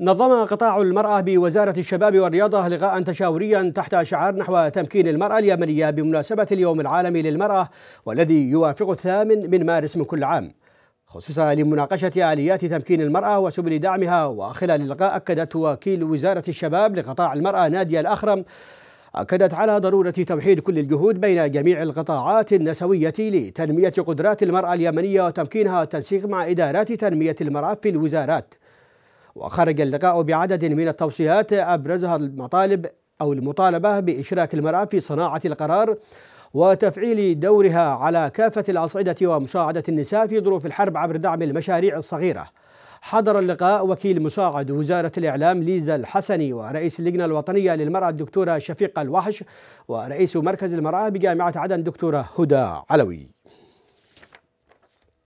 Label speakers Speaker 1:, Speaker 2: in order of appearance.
Speaker 1: نظم قطاع المرأة بوزارة الشباب والرياضة لقاء تشاوريا تحت شعار نحو تمكين المرأة اليمنية بمناسبة اليوم العالمي للمرأة والذي يوافق الثامن من مارس من كل عام خصوصا لمناقشة آليات تمكين المرأة وسبل دعمها وخلال اللقاء أكدت وكيل وزارة الشباب لقطاع المرأة نادية الأخرم أكدت على ضرورة توحيد كل الجهود بين جميع القطاعات النسوية لتنمية قدرات المرأة اليمنية وتمكينها والتنسيق مع إدارات تنمية المرأة في الوزارات وخرج اللقاء بعدد من التوصيات أبرزها المطالب أو المطالبة بإشراك المرأة في صناعة القرار وتفعيل دورها على كافة الأصعدة ومساعدة النساء في ظروف الحرب عبر دعم المشاريع الصغيرة حضر اللقاء وكيل مساعد وزارة الإعلام ليزا الحسني ورئيس اللجنة الوطنية للمرأة الدكتورة شفيقة الوحش ورئيس مركز المرأة بجامعة عدن دكتورة هدى علوي